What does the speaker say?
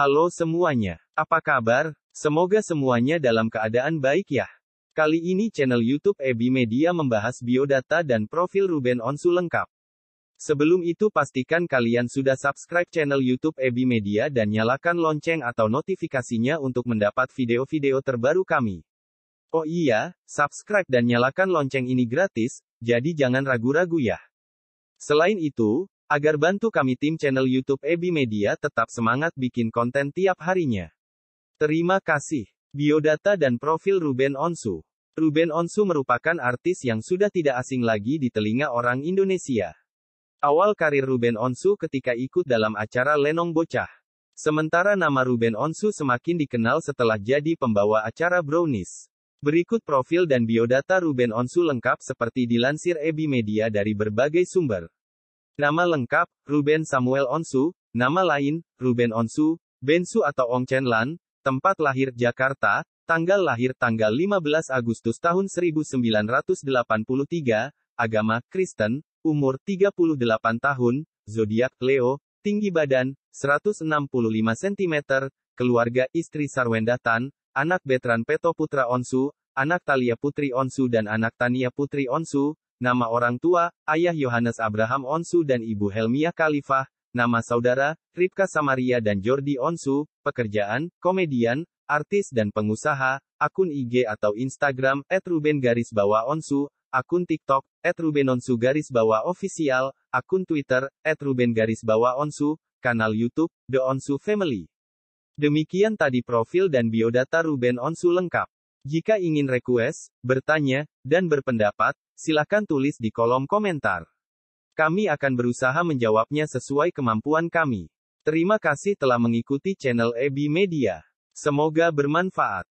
Halo semuanya, apa kabar? Semoga semuanya dalam keadaan baik ya. Kali ini channel YouTube Ebi Media membahas biodata dan profil Ruben Onsu lengkap. Sebelum itu pastikan kalian sudah subscribe channel YouTube Ebi Media dan nyalakan lonceng atau notifikasinya untuk mendapat video-video terbaru kami. Oh iya, subscribe dan nyalakan lonceng ini gratis, jadi jangan ragu-ragu ya. Selain itu, Agar bantu kami tim channel YouTube EBI Media tetap semangat bikin konten tiap harinya. Terima kasih. Biodata dan profil Ruben Onsu. Ruben Onsu merupakan artis yang sudah tidak asing lagi di telinga orang Indonesia. Awal karir Ruben Onsu ketika ikut dalam acara Lenong Bocah. Sementara nama Ruben Onsu semakin dikenal setelah jadi pembawa acara Brownies. Berikut profil dan biodata Ruben Onsu lengkap seperti dilansir EBI Media dari berbagai sumber. Nama lengkap, Ruben Samuel Onsu, nama lain, Ruben Onsu, Bensu atau Ong Chen Lan, tempat lahir Jakarta, tanggal lahir tanggal 15 Agustus tahun 1983, agama Kristen, umur 38 tahun, zodiak Leo, tinggi badan 165 cm, keluarga istri Sarwendatan, anak Betran Peto Putra Onsu, anak Talia Putri Onsu dan anak Tania Putri Onsu, nama orang tua, ayah Yohanes Abraham Onsu dan ibu Helmiah Khalifah, nama saudara, Ripka Samaria dan Jordi Onsu, pekerjaan, komedian, artis dan pengusaha, akun IG atau Instagram, at Ruben garis bawah Onsu, akun TikTok, at Ruben Onsu garis bawah official, akun Twitter, at Ruben garis bawah Onsu, kanal YouTube, The Onsu Family. Demikian tadi profil dan biodata Ruben Onsu lengkap. Jika ingin request, bertanya, dan berpendapat, Silakan tulis di kolom komentar. Kami akan berusaha menjawabnya sesuai kemampuan kami. Terima kasih telah mengikuti channel Ebi Media. Semoga bermanfaat.